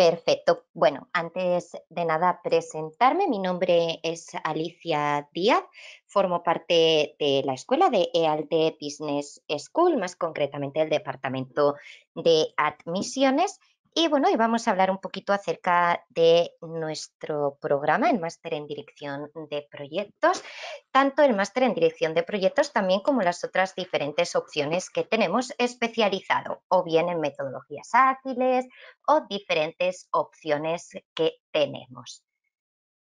Perfecto. Bueno, antes de nada presentarme, mi nombre es Alicia Díaz, formo parte de la escuela de EALT Business School, más concretamente el departamento de admisiones y bueno, hoy vamos a hablar un poquito acerca de nuestro programa, el máster en dirección de proyectos, tanto el máster en dirección de proyectos también como las otras diferentes opciones que tenemos especializado, o bien en metodologías ágiles o diferentes opciones que tenemos.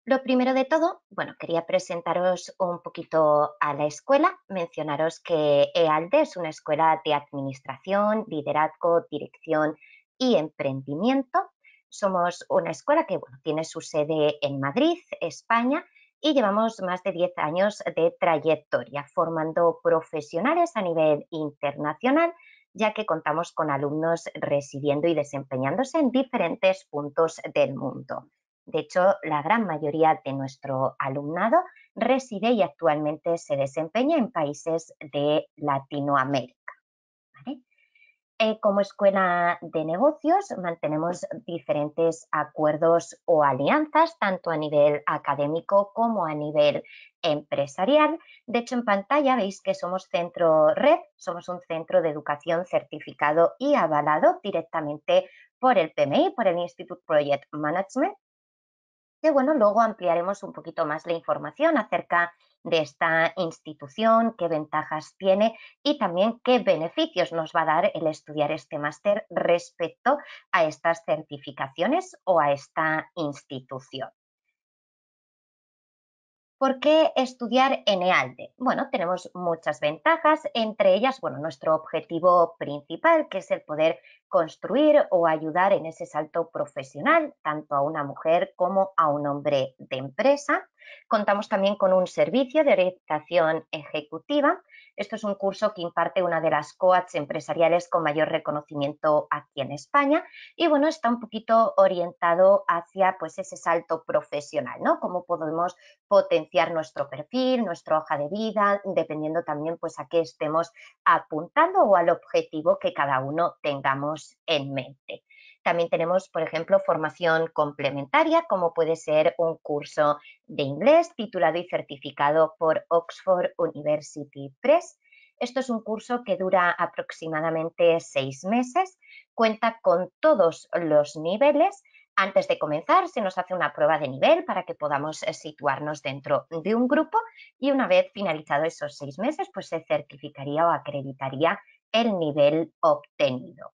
Lo primero de todo, bueno, quería presentaros un poquito a la escuela, mencionaros que EALDE es una escuela de administración, liderazgo, dirección y Emprendimiento. Somos una escuela que bueno, tiene su sede en Madrid, España, y llevamos más de 10 años de trayectoria formando profesionales a nivel internacional, ya que contamos con alumnos residiendo y desempeñándose en diferentes puntos del mundo. De hecho, la gran mayoría de nuestro alumnado reside y actualmente se desempeña en países de Latinoamérica. Eh, como escuela de negocios mantenemos diferentes acuerdos o alianzas, tanto a nivel académico como a nivel empresarial. De hecho, en pantalla veis que somos centro red, somos un centro de educación certificado y avalado directamente por el PMI, por el Institute Project Management. Que bueno, luego ampliaremos un poquito más la información acerca de esta institución, qué ventajas tiene y también qué beneficios nos va a dar el estudiar este máster respecto a estas certificaciones o a esta institución. ¿Por qué estudiar en EALDE? Bueno, tenemos muchas ventajas, entre ellas, bueno, nuestro objetivo principal, que es el poder construir o ayudar en ese salto profesional, tanto a una mujer como a un hombre de empresa. Contamos también con un servicio de orientación ejecutiva esto es un curso que imparte una de las coaches empresariales con mayor reconocimiento aquí en España y bueno, está un poquito orientado hacia pues ese salto profesional, ¿no? Cómo podemos potenciar nuestro perfil, nuestra hoja de vida, dependiendo también pues a qué estemos apuntando o al objetivo que cada uno tengamos en mente. También tenemos, por ejemplo, formación complementaria, como puede ser un curso de inglés titulado y certificado por Oxford University Press. Esto es un curso que dura aproximadamente seis meses, cuenta con todos los niveles. Antes de comenzar se nos hace una prueba de nivel para que podamos eh, situarnos dentro de un grupo y una vez finalizado esos seis meses pues se certificaría o acreditaría el nivel obtenido.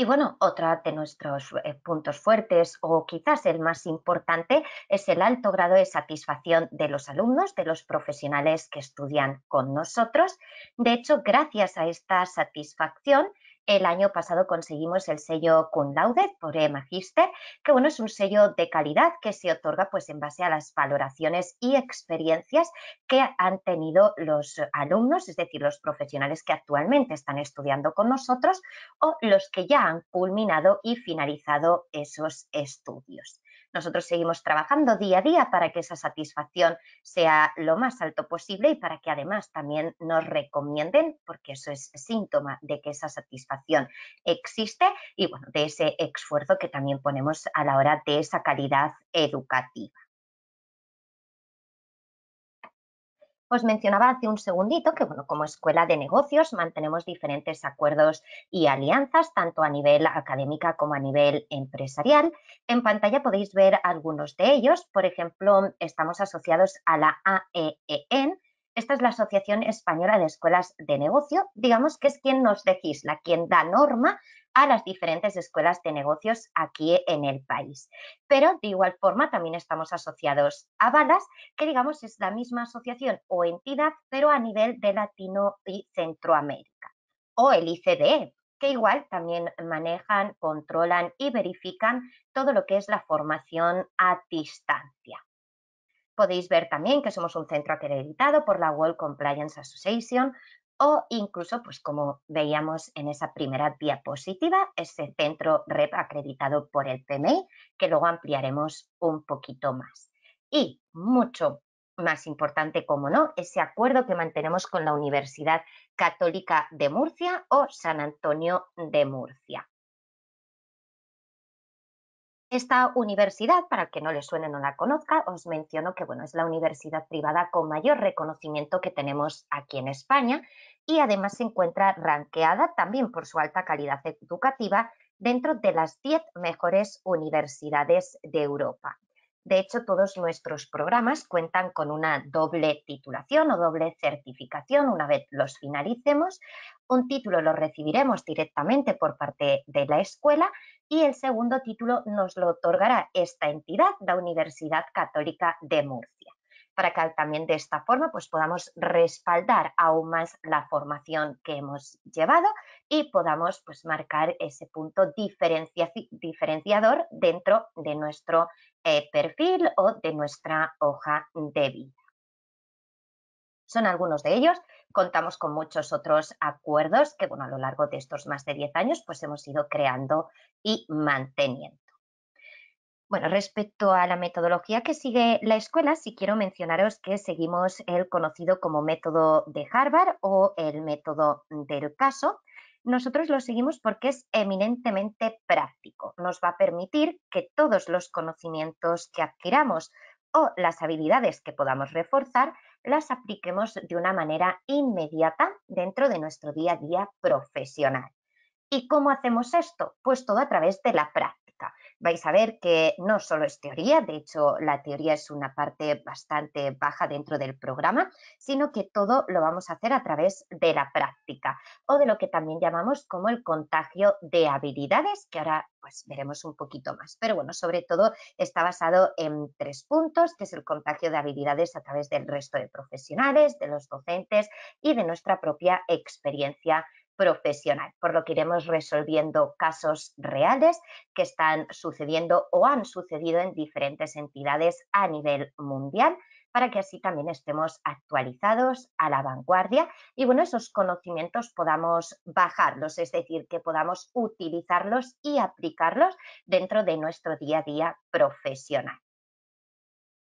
Y bueno, otro de nuestros eh, puntos fuertes o quizás el más importante es el alto grado de satisfacción de los alumnos, de los profesionales que estudian con nosotros. De hecho, gracias a esta satisfacción el año pasado conseguimos el sello Cundaudet por e Magister, que bueno, es un sello de calidad que se otorga pues en base a las valoraciones y experiencias que han tenido los alumnos, es decir, los profesionales que actualmente están estudiando con nosotros o los que ya han culminado y finalizado esos estudios. Nosotros seguimos trabajando día a día para que esa satisfacción sea lo más alto posible y para que además también nos recomienden, porque eso es síntoma de que esa satisfacción existe y bueno, de ese esfuerzo que también ponemos a la hora de esa calidad educativa. Os mencionaba hace un segundito que, bueno, como escuela de negocios mantenemos diferentes acuerdos y alianzas, tanto a nivel académica como a nivel empresarial. En pantalla podéis ver algunos de ellos. Por ejemplo, estamos asociados a la AEEN, esta es la Asociación Española de Escuelas de Negocio, digamos que es quien nos decís la quien da norma a las diferentes escuelas de negocios aquí en el país. Pero de igual forma también estamos asociados a Balas, que digamos es la misma asociación o entidad, pero a nivel de Latino y Centroamérica. O el ICDE, que igual también manejan, controlan y verifican todo lo que es la formación a distancia. Podéis ver también que somos un centro acreditado por la World Compliance Association, o incluso, pues como veíamos en esa primera diapositiva, ese centro REP acreditado por el PMI, que luego ampliaremos un poquito más. Y mucho más importante, como no, ese acuerdo que mantenemos con la Universidad Católica de Murcia o San Antonio de Murcia. Esta universidad, para el que no le suene no la conozca, os menciono que bueno, es la universidad privada con mayor reconocimiento que tenemos aquí en España y además se encuentra ranqueada también por su alta calidad educativa dentro de las 10 mejores universidades de Europa. De hecho, todos nuestros programas cuentan con una doble titulación o doble certificación. Una vez los finalicemos, un título lo recibiremos directamente por parte de la escuela y el segundo título nos lo otorgará esta entidad, la Universidad Católica de Murcia para que también de esta forma pues podamos respaldar aún más la formación que hemos llevado y podamos pues marcar ese punto diferenciador dentro de nuestro eh, perfil o de nuestra hoja de vida. Son algunos de ellos contamos con muchos otros acuerdos que, bueno, a lo largo de estos más de 10 años, pues hemos ido creando y manteniendo. Bueno, respecto a la metodología que sigue la escuela, sí quiero mencionaros que seguimos el conocido como método de Harvard o el método del caso. Nosotros lo seguimos porque es eminentemente práctico. Nos va a permitir que todos los conocimientos que adquiramos o las habilidades que podamos reforzar las apliquemos de una manera inmediata dentro de nuestro día a día profesional. ¿Y cómo hacemos esto? Pues todo a través de la práctica Vais a ver que no solo es teoría, de hecho la teoría es una parte bastante baja dentro del programa, sino que todo lo vamos a hacer a través de la práctica o de lo que también llamamos como el contagio de habilidades, que ahora pues veremos un poquito más. Pero bueno, sobre todo está basado en tres puntos, que es el contagio de habilidades a través del resto de profesionales, de los docentes y de nuestra propia experiencia profesional, por lo que iremos resolviendo casos reales que están sucediendo o han sucedido en diferentes entidades a nivel mundial para que así también estemos actualizados a la vanguardia y bueno, esos conocimientos podamos bajarlos, es decir, que podamos utilizarlos y aplicarlos dentro de nuestro día a día profesional.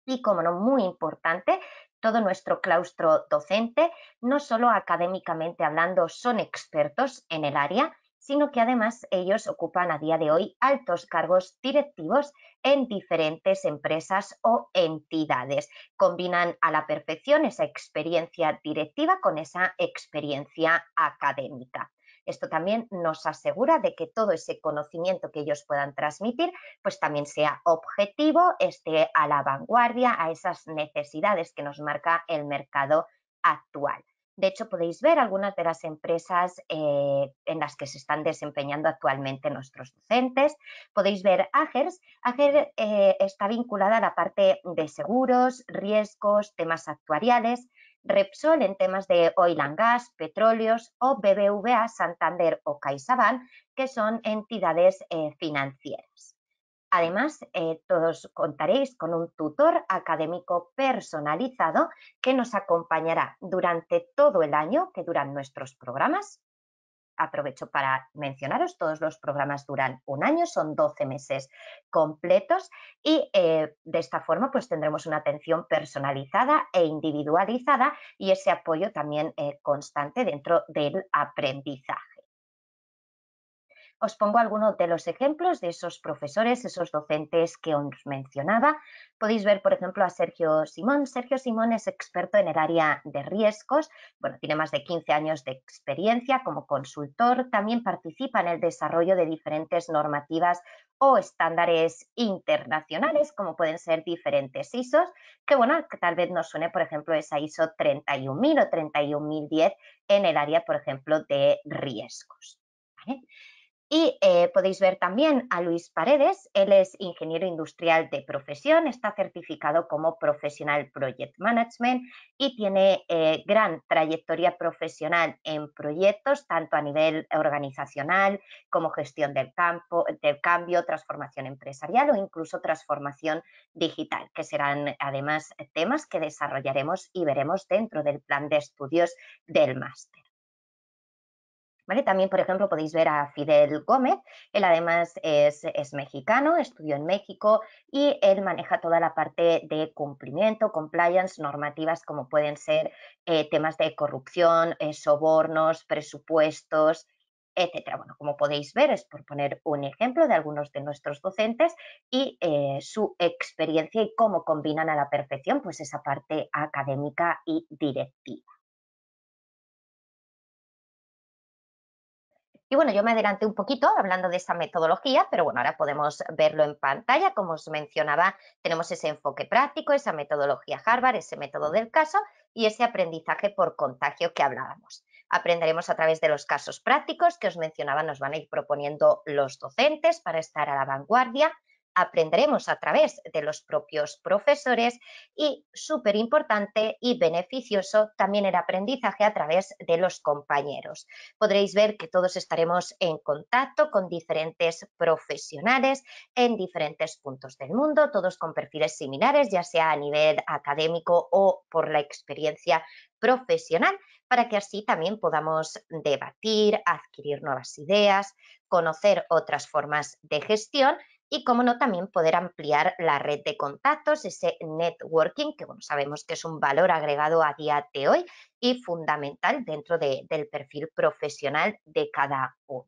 Y como no, muy importante, todo nuestro claustro docente, no solo académicamente hablando son expertos en el área, sino que además ellos ocupan a día de hoy altos cargos directivos en diferentes empresas o entidades. Combinan a la perfección esa experiencia directiva con esa experiencia académica. Esto también nos asegura de que todo ese conocimiento que ellos puedan transmitir, pues también sea objetivo, esté a la vanguardia, a esas necesidades que nos marca el mercado actual. De hecho, podéis ver algunas de las empresas eh, en las que se están desempeñando actualmente nuestros docentes. Podéis ver AGERS. AGER eh, está vinculada a la parte de seguros, riesgos, temas actuariales. Repsol en temas de oil and gas, petróleos o BBVA, Santander o CaixaBank, que son entidades eh, financieras. Además, eh, todos contaréis con un tutor académico personalizado que nos acompañará durante todo el año que duran nuestros programas aprovecho para mencionaros, todos los programas duran un año, son 12 meses completos y eh, de esta forma pues tendremos una atención personalizada e individualizada y ese apoyo también eh, constante dentro del aprendizaje. Os pongo algunos de los ejemplos de esos profesores, esos docentes que os mencionaba. Podéis ver, por ejemplo, a Sergio Simón. Sergio Simón es experto en el área de riesgos. Bueno, tiene más de 15 años de experiencia como consultor. También participa en el desarrollo de diferentes normativas o estándares internacionales, como pueden ser diferentes ISOs, que bueno, que tal vez nos suene, por ejemplo, esa ISO 31000 o 31010 en el área, por ejemplo, de riesgos. ¿vale? Y eh, podéis ver también a Luis Paredes, él es ingeniero industrial de profesión, está certificado como profesional Project Management y tiene eh, gran trayectoria profesional en proyectos, tanto a nivel organizacional como gestión del, campo, del cambio, transformación empresarial o incluso transformación digital, que serán además temas que desarrollaremos y veremos dentro del plan de estudios del máster. También, por ejemplo, podéis ver a Fidel Gómez, él además es, mexicano, estudió en México y él maneja toda la parte de cumplimiento, compliance, normativas como pueden ser eh, temas de corrupción, eh, sobornos, presupuestos, etcétera. Bueno, como podéis ver, es por poner un ejemplo de algunos de nuestros docentes y eh, su experiencia y cómo combinan a la perfección pues esa parte académica y directiva. Y bueno, yo me adelanté un poquito hablando de esa metodología, pero bueno, ahora podemos verlo en pantalla. Como os mencionaba, tenemos ese enfoque práctico, esa metodología Harvard, ese método del caso y ese aprendizaje por contagio que hablábamos. Aprenderemos a través de los casos prácticos que os mencionaba, nos van a ir proponiendo los docentes para estar a la vanguardia aprenderemos a través de los propios profesores y, súper importante y beneficioso, también el aprendizaje a través de los compañeros. Podréis ver que todos estaremos en contacto con diferentes profesionales en diferentes puntos del mundo, todos con perfiles similares, ya sea a nivel académico o por la experiencia profesional para que así también podamos debatir, adquirir nuevas ideas, conocer otras formas de gestión y, como no, también poder ampliar la red de contactos, ese networking, que bueno, sabemos que es un valor agregado a día de hoy y fundamental dentro del perfil profesional de cada uno.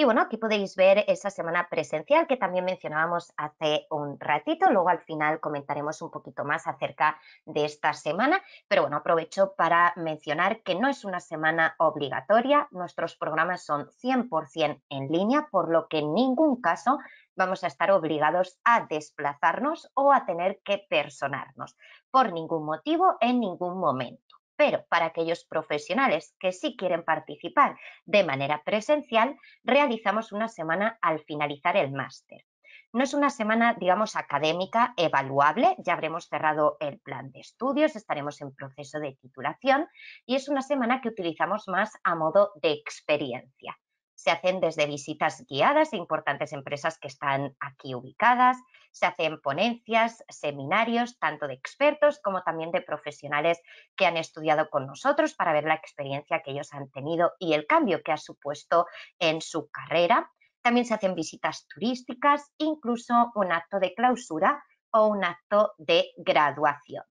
Y bueno, aquí podéis ver esa semana presencial que también mencionábamos hace un ratito. Luego al final comentaremos un poquito más acerca de esta semana. Pero bueno, aprovecho para mencionar que no es una semana obligatoria. Nuestros programas son 100% en línea, por lo que en ningún caso vamos a estar obligados a desplazarnos o a tener que personarnos por ningún motivo en ningún momento pero para aquellos profesionales que sí quieren participar de manera presencial, realizamos una semana al finalizar el máster. No es una semana, digamos, académica evaluable, ya habremos cerrado el plan de estudios, estaremos en proceso de titulación y es una semana que utilizamos más a modo de experiencia se hacen desde visitas guiadas de importantes empresas que están aquí ubicadas, se hacen ponencias, seminarios, tanto de expertos como también de profesionales que han estudiado con nosotros para ver la experiencia que ellos han tenido y el cambio que ha supuesto en su carrera. También se hacen visitas turísticas, incluso un acto de clausura o un acto de graduación.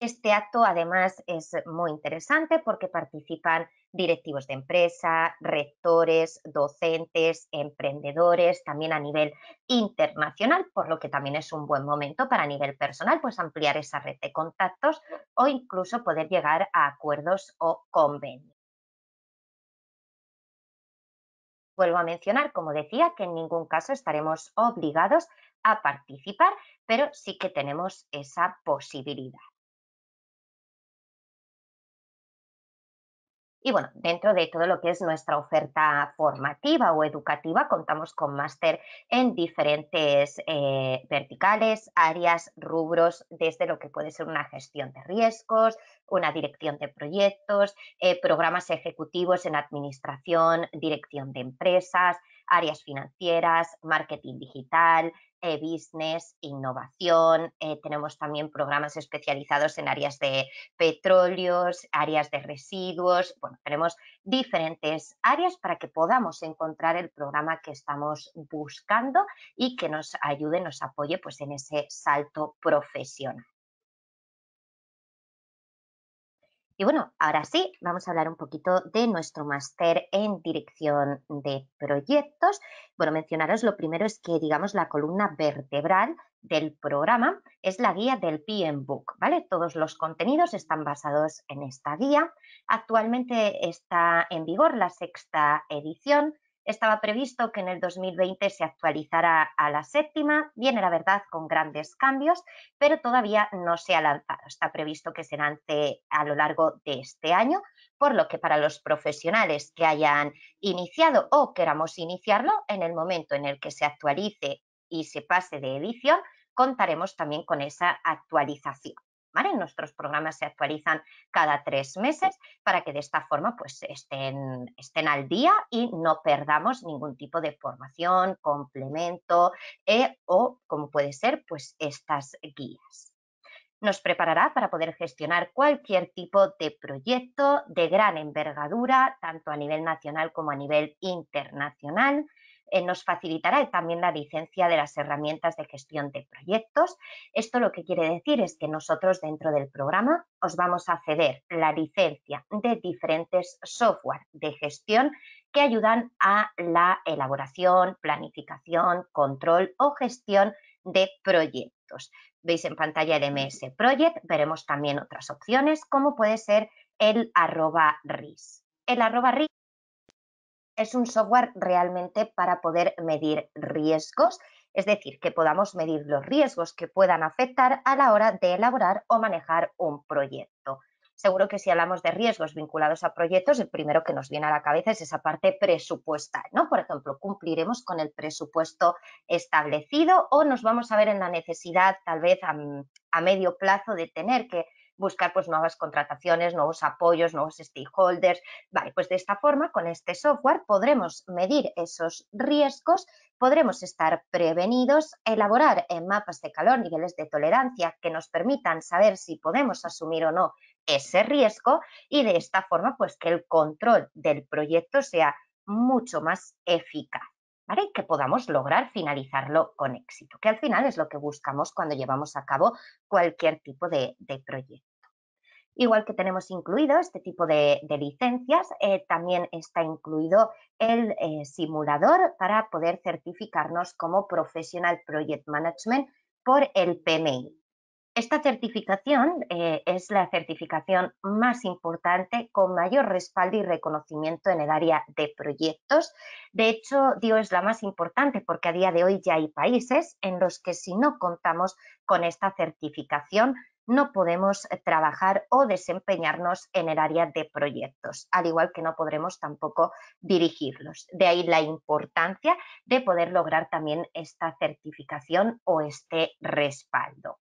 Este acto además es muy interesante porque participan directivos de empresa, rectores, docentes, emprendedores, también a nivel internacional, por lo que también es un buen momento para a nivel personal, pues ampliar esa red de contactos o incluso poder llegar a acuerdos o convenios. Vuelvo a mencionar, como decía, que en ningún caso estaremos obligados a participar, pero sí que tenemos esa posibilidad. Y bueno, dentro de todo lo que es nuestra oferta formativa o educativa, contamos con máster en diferentes eh, verticales, áreas, rubros, desde lo que puede ser una gestión de riesgos, una dirección de proyectos, eh, programas ejecutivos en administración, dirección de empresas, áreas financieras, marketing digital, eh, business innovación, eh, tenemos también programas especializados en áreas de petróleos, áreas de residuos, bueno, tenemos diferentes áreas para que podamos encontrar el programa que estamos buscando y que nos ayude, nos apoye pues en ese salto profesional. Y bueno, ahora sí, vamos a hablar un poquito de nuestro máster en dirección de proyectos. Bueno, mencionaros lo primero es que, digamos, la columna vertebral del programa es la guía del PM Book, ¿vale? Todos los contenidos están basados en esta guía. Actualmente está en vigor la sexta edición estaba previsto que en el 2020 se actualizara a la séptima, viene la verdad con grandes cambios, pero todavía no se ha lanzado. Está previsto que se lance a lo largo de este año, por lo que para los profesionales que hayan iniciado o queramos iniciarlo, en el momento en el que se actualice y se pase de edición, contaremos también con esa actualización. Nuestros programas se actualizan cada tres meses para que de esta forma pues, estén, al día y no perdamos ningún tipo de formación, complemento eh, o como puede ser pues, estas guías nos preparará para poder gestionar cualquier tipo de proyecto de gran envergadura, tanto a nivel nacional como a nivel internacional. Eh, nos facilitará también la licencia de las herramientas de gestión de proyectos. Esto lo que quiere decir es que nosotros dentro del programa os vamos a ceder la licencia de diferentes software de gestión que ayudan a la elaboración, planificación, control o gestión de proyectos. Veis en pantalla de MS Project, veremos también otras opciones como puede ser el arroba RIS. El arroba RIS es un software realmente para poder medir riesgos, es decir, que podamos medir los riesgos que puedan afectar a la hora de elaborar o manejar un proyecto. Seguro que si hablamos de riesgos vinculados a proyectos, el primero que nos viene a la cabeza es esa parte presupuestal, ¿no? Por ejemplo, cumpliremos con el presupuesto establecido o nos vamos a ver en la necesidad, tal vez a, a medio plazo, de tener que buscar pues, nuevas contrataciones, nuevos apoyos, nuevos stakeholders. Vale, pues de esta forma, con este software podremos medir esos riesgos, podremos estar prevenidos, elaborar en eh, mapas de calor niveles de tolerancia que nos permitan saber si podemos asumir o no ese riesgo y de esta forma pues que el control del proyecto sea mucho más eficaz. ¿Vale? que podamos lograr finalizarlo con éxito, que al final es lo que buscamos cuando llevamos a cabo cualquier tipo de proyecto. Igual que tenemos incluido este tipo de, licencias, eh, también está incluido el eh, simulador para poder certificarnos como Professional Project Management por el PMI. Esta certificación eh, es la certificación más importante con mayor respaldo y reconocimiento en el área de proyectos. De hecho, digo, es la más importante porque a día de hoy ya hay países en los que si no contamos con esta certificación no podemos eh, trabajar o desempeñarnos en el área de proyectos, al igual que no podremos tampoco dirigirlos. De ahí la importancia de poder lograr también esta certificación o este respaldo.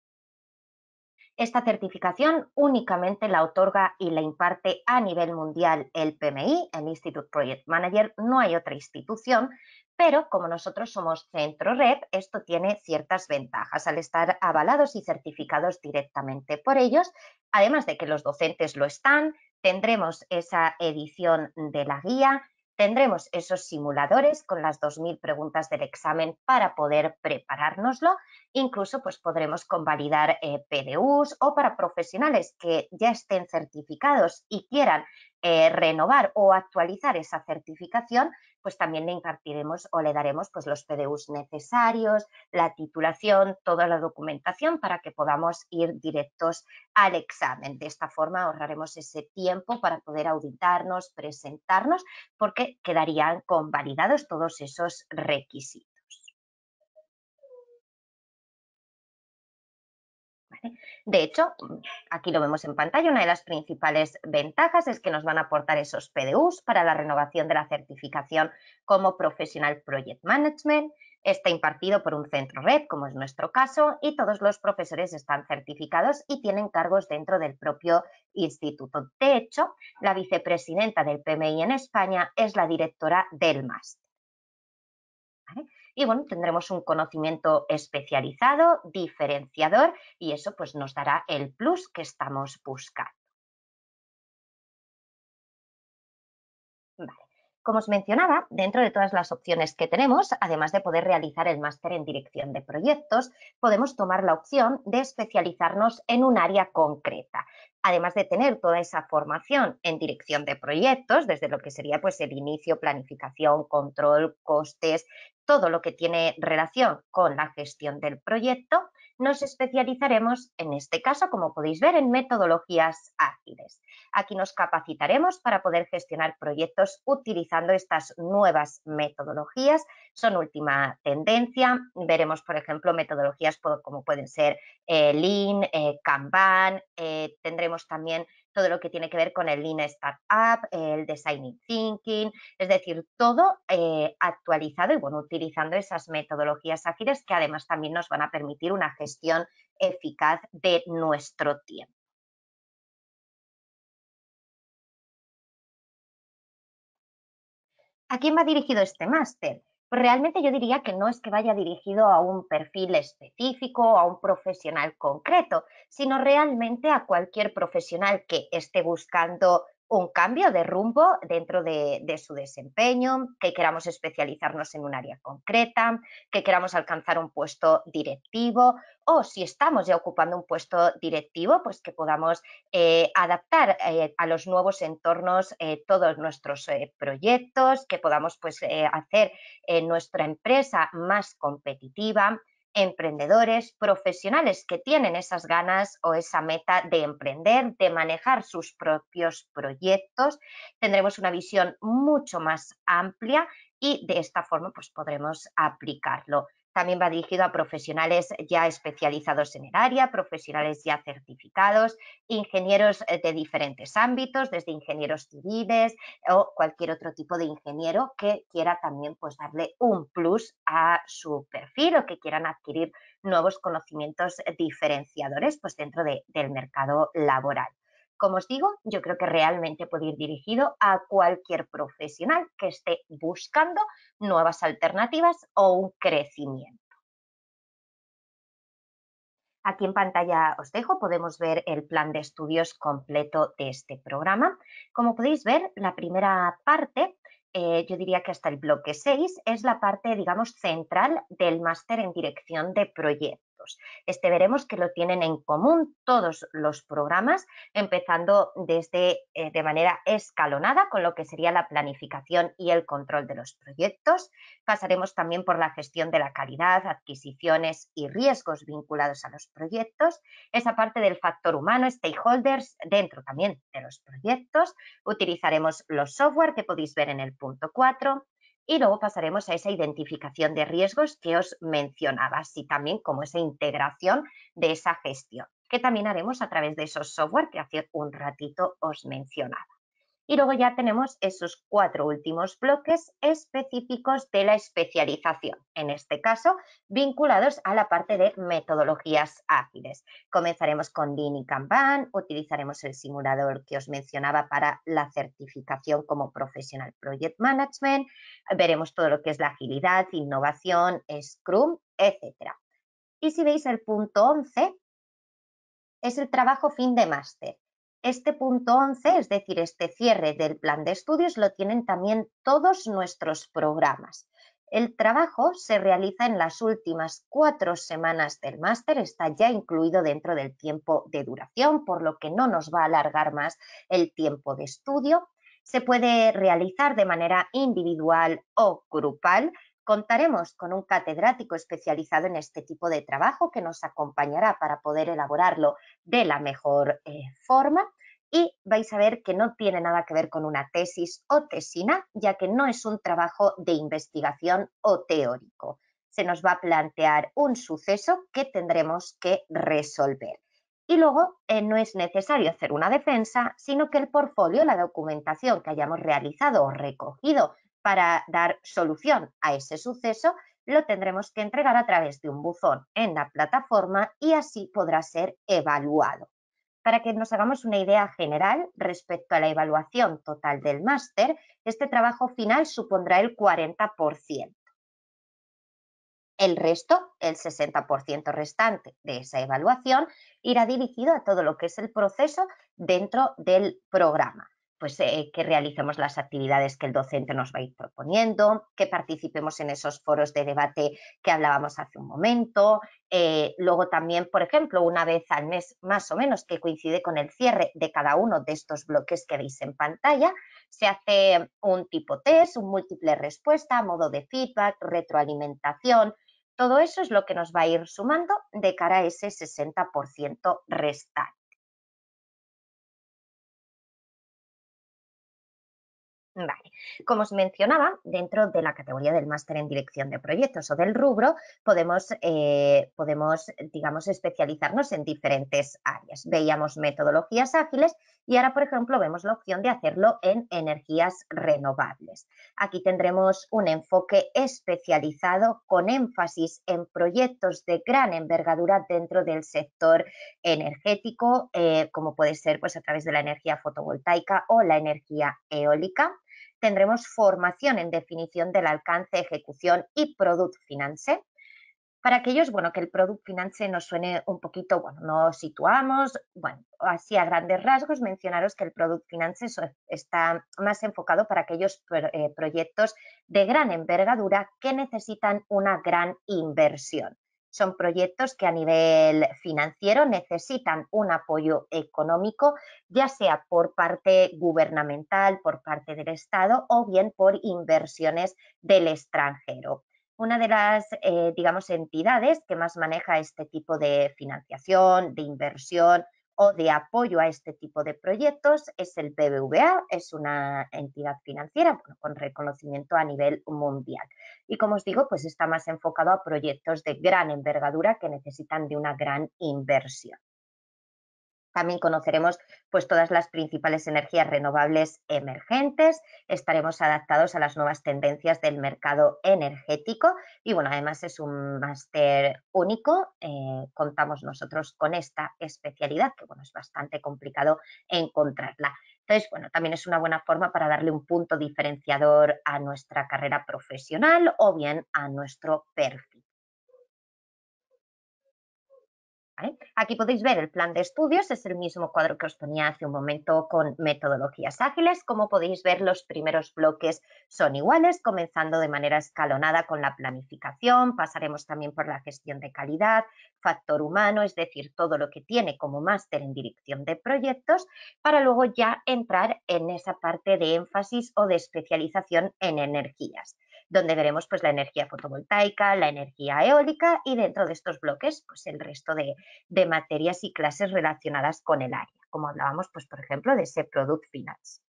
Esta certificación únicamente la otorga y la imparte a nivel mundial el PMI, el Institute Project Manager, no hay otra institución, pero como nosotros somos centro red, esto tiene ciertas ventajas al estar avalados y certificados directamente por ellos, además de que los docentes lo están, tendremos esa edición de la guía, Tendremos esos simuladores con las 2.000 preguntas del examen para poder preparárnoslo. Incluso pues, podremos convalidar eh, PDUs o para profesionales que ya estén certificados y quieran eh, renovar o actualizar esa certificación, pues también le impartiremos o le daremos pues, los PDUs necesarios, la titulación, toda la documentación para que podamos ir directos al examen. De esta forma ahorraremos ese tiempo para poder auditarnos, presentarnos, porque quedarían convalidados todos esos requisitos. De hecho, mm, aquí lo vemos en pantalla, una de las principales ventajas es que nos van a aportar esos PDUs para la renovación de la certificación como Professional Project Management, está impartido por un centro red, como es nuestro caso, y todos los profesores están certificados y tienen cargos dentro del propio instituto. De hecho, la vicepresidenta del PMI en España es la directora del MAS. Y bueno, tendremos un conocimiento especializado, diferenciador y eso pues nos dará el plus que estamos buscando. Como os mencionaba, dentro de todas las opciones que tenemos, además de poder realizar el máster en dirección de proyectos, podemos tomar la opción de especializarnos en un área concreta además de tener toda esa formación en dirección de proyectos, desde lo que sería pues el inicio, planificación, control, costes, todo lo que tiene relación con la gestión del proyecto, nos especializaremos en este caso, como podéis ver, en metodologías ágiles. Aquí nos capacitaremos para poder gestionar proyectos utilizando estas nuevas metodologías. Son última tendencia. Veremos, por ejemplo, metodologías como pueden ser eh, Lean, eh, Kanban. Eh, tendremos también todo lo que tiene que ver con el Lean Startup, el Design Thinking, es decir, todo eh, actualizado y bueno, utilizando esas metodologías ágiles que además también nos van a permitir una gestión eficaz de nuestro tiempo. ¿A quién va dirigido este máster? realmente yo diría que no es que vaya dirigido a un perfil específico, a un profesional concreto, sino realmente a cualquier profesional que esté buscando un cambio de rumbo dentro de, su desempeño, que queramos especializarnos en un área concreta, que queramos alcanzar un puesto directivo o si estamos ya ocupando un puesto directivo, pues que podamos eh, adaptar eh, a los nuevos entornos eh, todos nuestros proyectos, que podamos pues, hacer nuestra empresa más competitiva emprendedores, profesionales que tienen esas ganas o esa meta de emprender, de manejar sus propios proyectos. Tendremos una visión mucho más amplia y de esta forma pues podremos aplicarlo. También va dirigido a profesionales ya especializados en el área, profesionales ya certificados, ingenieros eh, de diferentes ámbitos, desde ingenieros civiles o cualquier otro tipo de ingeniero que quiera también pues, darle un plus a su perfil o que quieran adquirir nuevos conocimientos diferenciadores pues, dentro del mercado laboral. Como os digo, yo creo que realmente puede ir dirigido a cualquier profesional que esté buscando nuevas alternativas o un crecimiento. Aquí en pantalla os dejo, podemos ver el plan de estudios completo de este programa. Como podéis ver, la primera parte, eh, yo diría que hasta el bloque 6, es la parte, digamos, central del máster en dirección de proyectos. Este veremos que lo tienen en común todos los programas, empezando desde eh, de manera escalonada con lo que sería la planificación y el control de los proyectos. Pasaremos también por la gestión de la calidad, adquisiciones y riesgos vinculados a los proyectos, esa parte del factor humano, stakeholders, dentro también de los proyectos. Utilizaremos los software que podéis ver en el punto 4 y luego pasaremos a esa identificación de riesgos que os mencionaba, así también como esa integración de esa gestión, que también haremos a través de esos software que hace un ratito os mencionaba. Y luego ya tenemos esos cuatro últimos bloques específicos de la especialización, en este caso vinculados a la parte de metodologías ágiles. Comenzaremos con DIN y Kanban, utilizaremos el simulador que os mencionaba para la certificación como Professional Project Management, veremos todo lo que es la agilidad, innovación, Scrum, etc. Y si veis el punto 11, es el trabajo fin de máster este punto 11, es decir, este cierre del plan de estudios, lo tienen también todos nuestros programas. El trabajo se realiza en las últimas cuatro semanas del máster, está ya incluido dentro del tiempo de duración, por lo que no nos va a alargar más el tiempo de estudio. Se puede realizar de manera individual o grupal, Contaremos con un catedrático especializado en este tipo de trabajo que nos acompañará para poder elaborarlo de la mejor eh, forma y vais a ver que no tiene nada que ver con una tesis o tesina, ya que no es un trabajo de investigación o teórico. Se nos va a plantear un suceso que tendremos que resolver. Y luego eh, no es necesario hacer una defensa, sino que el portfolio, la documentación que hayamos realizado o recogido para dar solución a ese suceso, lo tendremos que entregar a través de un buzón en la plataforma y así podrá ser evaluado. Para que nos hagamos una idea general respecto a la evaluación total del máster, este trabajo final supondrá el 40%. El resto, el 60% restante de esa evaluación, irá dirigido a todo lo que es el proceso dentro del programa pues, eh, que realicemos las actividades que el docente nos va a ir proponiendo, que participemos en esos foros de debate que hablábamos hace un momento. Eh, luego también, por ejemplo, una vez al mes más o menos que coincide con el cierre de cada uno de estos bloques que veis en pantalla, se hace un tipo test, un múltiple respuesta, modo de feedback, retroalimentación. Todo eso es lo que nos va a ir sumando de cara a ese 60% restante. Vale. Como os mencionaba, dentro de la categoría del máster en dirección de proyectos o del rubro, podemos, eh, podemos, digamos, especializarnos en diferentes áreas. Veíamos metodologías ágiles y ahora, por ejemplo, vemos la opción de hacerlo en energías renovables. Aquí tendremos un enfoque especializado con énfasis en proyectos de gran envergadura dentro del sector energético, eh, como puede ser pues, a través de la energía fotovoltaica o la energía eólica tendremos formación en definición del alcance, ejecución y product finance. Para aquellos, bueno, que el product finance nos suene un poquito, bueno, nos situamos, bueno, así a grandes rasgos, mencionaros que el product finance está más enfocado para aquellos eh, proyectos de gran envergadura que necesitan una gran inversión. Son proyectos que a nivel financiero necesitan un apoyo económico, ya sea por parte gubernamental, por parte del Estado o bien por inversiones del extranjero una de las, eh, digamos, entidades que más maneja este tipo de financiación, de inversión, de apoyo a este tipo de proyectos es el BBVA, es una entidad financiera con reconocimiento a nivel mundial. Y como os digo, pues está más enfocado a proyectos de gran envergadura que necesitan de una gran inversión. También conoceremos pues, todas las principales energías renovables emergentes, estaremos adaptados a las nuevas tendencias del mercado energético y bueno, además es un máster único, eh, contamos nosotros con esta especialidad que bueno, es bastante complicado encontrarla. Entonces, bueno, también es una buena forma para darle un punto diferenciador a nuestra carrera profesional o bien a nuestro perfil. Aquí podéis ver el plan de estudios, es el mismo cuadro que os ponía hace un momento con metodologías ágiles. Como podéis ver, los primeros bloques son iguales, comenzando de manera escalonada con la planificación, pasaremos también por la gestión de calidad, factor humano, es decir, todo lo que tiene como máster en dirección de proyectos, para luego ya entrar en esa parte de énfasis o de especialización en energías donde veremos pues, la energía fotovoltaica, la energía eólica y dentro de estos bloques pues, el resto de, materias y clases relacionadas con el área, como hablábamos, pues, por ejemplo, de ese Product Finance.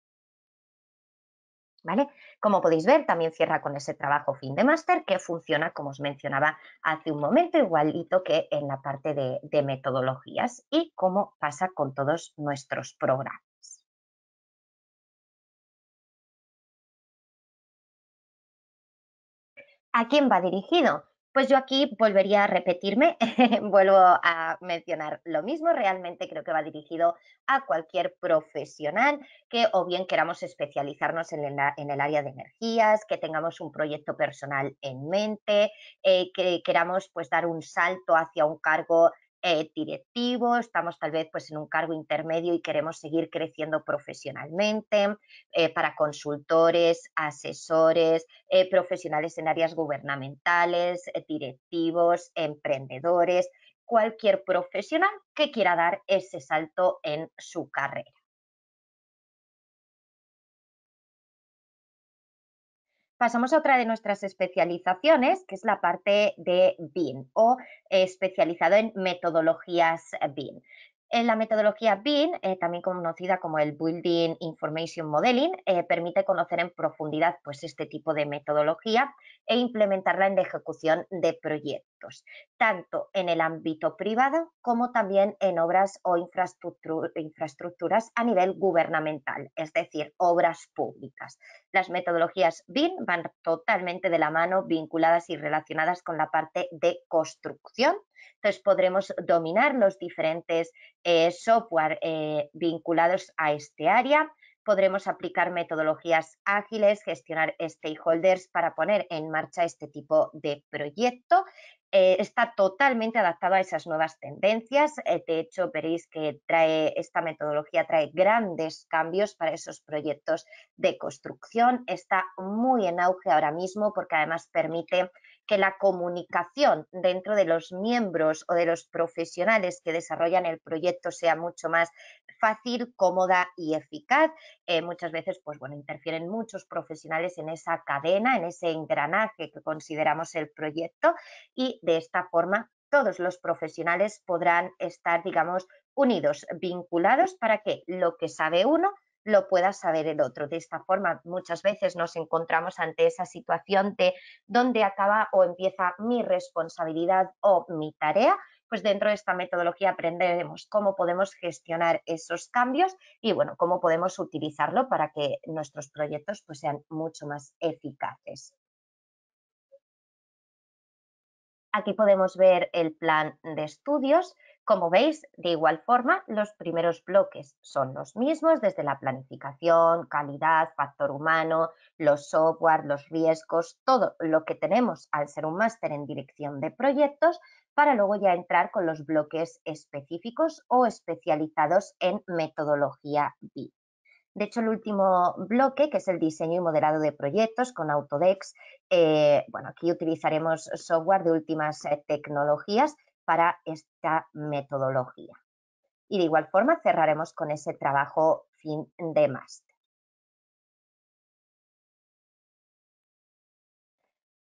¿Vale? Como podéis ver, también cierra con ese trabajo fin de máster que funciona, como os mencionaba hace un momento, igualito que en la parte de, de metodologías y cómo pasa con todos nuestros programas. ¿A quién va dirigido? Pues yo aquí volvería a repetirme, vuelvo a mencionar lo mismo, realmente creo que va dirigido a cualquier profesional que o bien queramos especializarnos en el, área de energías, que tengamos un proyecto personal en mente, eh, que queramos pues dar un salto hacia un cargo eh, directivos estamos tal vez pues en un cargo intermedio y queremos seguir creciendo profesionalmente, eh, para consultores, asesores, eh, profesionales en áreas gubernamentales, directivos, emprendedores, cualquier profesional que quiera dar ese salto en su carrera. pasamos a otra de nuestras especializaciones, que es la parte de BIN, o eh, especializado en metodologías BIN. En la metodología BIN, eh, también conocida como el Building Information Modeling, eh, permite conocer en profundidad pues, este tipo de metodología e implementarla en la ejecución de proyectos tanto en el ámbito privado como también en obras o infraestructuras a nivel gubernamental, es decir, obras públicas. Las metodologías BIM van totalmente de la mano, vinculadas y relacionadas con la parte de construcción. Entonces podremos dominar los diferentes eh, software eh, vinculados a este área podremos aplicar metodologías ágiles, gestionar stakeholders para poner en marcha este tipo de proyecto. Eh, está totalmente adaptado a esas nuevas tendencias. Eh, de hecho, veréis que trae, esta metodología trae grandes cambios para esos proyectos de construcción. Está muy en auge ahora mismo porque además permite que la comunicación dentro de los miembros o de los profesionales que desarrollan el proyecto sea mucho más fácil, cómoda y eficaz. Eh, muchas veces, pues bueno, interfieren muchos profesionales en esa cadena, en ese engranaje que consideramos el proyecto y de esta forma todos los profesionales podrán estar, digamos, unidos, vinculados para que lo que sabe uno lo pueda saber el otro. De esta forma, muchas veces nos encontramos ante esa situación de dónde acaba o empieza mi responsabilidad o mi tarea. Pues dentro de esta metodología aprenderemos cómo podemos gestionar esos cambios y bueno, cómo podemos utilizarlo para que nuestros proyectos pues, sean mucho más eficaces. Aquí podemos ver el plan de estudios como veis, de igual forma, los primeros bloques son los mismos, desde la planificación, calidad, factor humano, los software, los riesgos, todo lo que tenemos al ser un máster en dirección de proyectos, para luego ya entrar con los bloques específicos o especializados en metodología B. De hecho, el último bloque, que es el diseño y moderado de proyectos con Autodex, eh, bueno, aquí utilizaremos software de últimas eh, tecnologías para esta metodología. Y de igual forma cerraremos con ese trabajo fin de máster.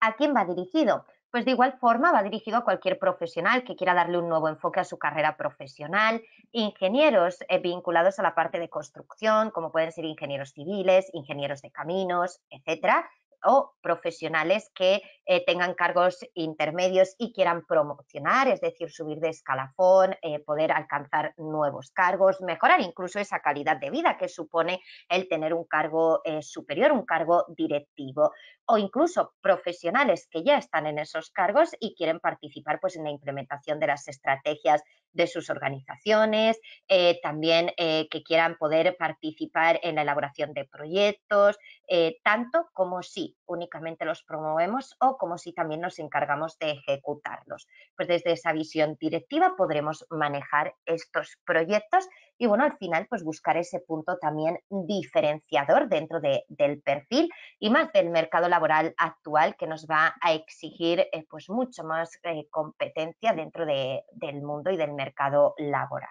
¿A quién va dirigido? Pues de igual forma va dirigido a cualquier profesional que quiera darle un nuevo enfoque a su carrera profesional, ingenieros eh, vinculados a la parte de construcción, como pueden ser ingenieros civiles, ingenieros de caminos, etc., o profesionales que eh, tengan cargos intermedios y quieran promocionar, es decir, subir de escalafón, eh, poder alcanzar nuevos cargos, mejorar incluso esa calidad de vida que supone el tener un cargo eh, superior, un cargo directivo o incluso profesionales que ya están en esos cargos y quieren participar pues, en la implementación de las estrategias de sus organizaciones, eh, también eh, que quieran poder participar en la elaboración de proyectos, eh, tanto como si únicamente los promovemos o como si también nos encargamos de ejecutarlos. Pues desde esa visión directiva podremos manejar estos proyectos y bueno, al final pues buscar ese punto también diferenciador dentro de, del perfil y más del mercado laboral actual que nos va a exigir eh, pues mucho más eh, competencia dentro del mundo y del mercado laboral.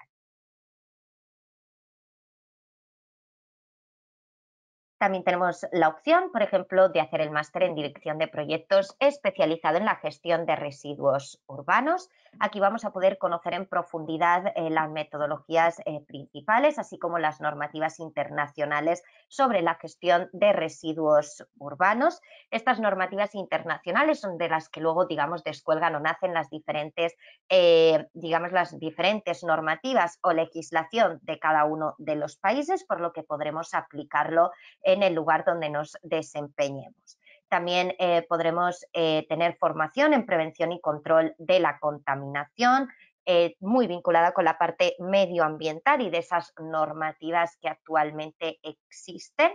También tenemos la opción, por ejemplo, de hacer el máster en dirección de proyectos especializado en la gestión de residuos urbanos. Aquí vamos a poder conocer en profundidad eh, las metodologías eh, principales, así como las normativas internacionales sobre la gestión de residuos urbanos. Estas normativas internacionales son de las que luego, digamos, descuelgan o nacen las diferentes, eh, digamos, las diferentes normativas o legislación de cada uno de los países, por lo que podremos aplicarlo en el lugar donde nos desempeñemos. También eh, podremos eh, tener formación en prevención y control de la contaminación, eh, muy vinculada con la parte medioambiental y de esas normativas que actualmente existen.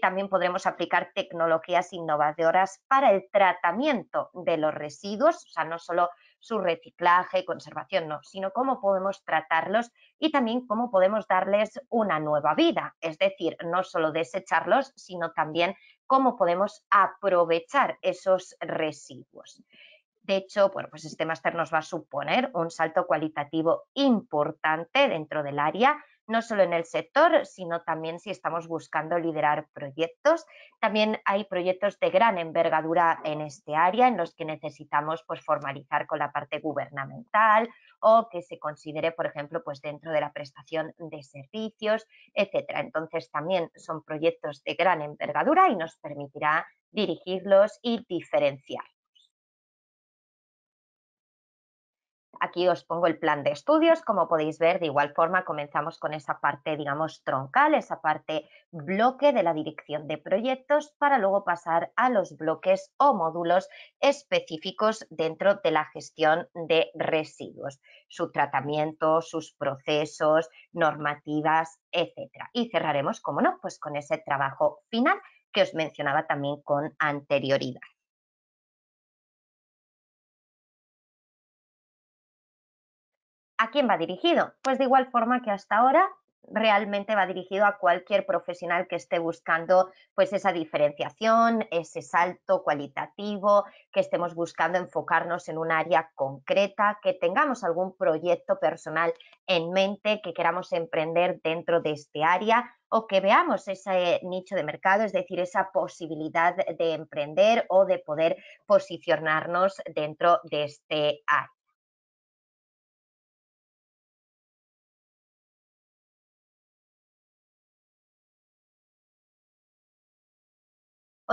también podremos aplicar tecnologías innovadoras para el tratamiento de los residuos, o sea, no solo su reciclaje, conservación, no, sino cómo podemos tratarlos y también cómo podemos darles una nueva vida, es decir, no solo desecharlos, sino también cómo podemos aprovechar esos residuos. De hecho, pues este máster nos va a suponer un salto cualitativo importante dentro del área no solo en el sector, sino también si estamos buscando liderar proyectos. También hay proyectos de gran envergadura en este área en los que necesitamos pues, formalizar con la parte gubernamental o que se considere, por ejemplo, pues, dentro de la prestación de servicios, etcétera. Entonces, también son proyectos de gran envergadura y nos permitirá dirigirlos y diferenciar. Aquí os pongo el plan de estudios, como podéis ver, de igual forma comenzamos con esa parte, digamos, troncal, esa parte bloque de la dirección de proyectos para luego pasar a los bloques o módulos específicos dentro de la gestión de residuos, su tratamiento, sus procesos, normativas, etc. Y cerraremos, como no, pues con ese trabajo final que os mencionaba también con anterioridad. quién va dirigido? Pues de igual forma que hasta ahora realmente va dirigido a cualquier profesional que esté buscando pues esa diferenciación, ese salto cualitativo, que estemos buscando enfocarnos en un área concreta, que tengamos algún proyecto personal en mente que queramos emprender dentro de este área o que veamos ese nicho de mercado, es decir, esa posibilidad de emprender o de poder posicionarnos dentro de este área.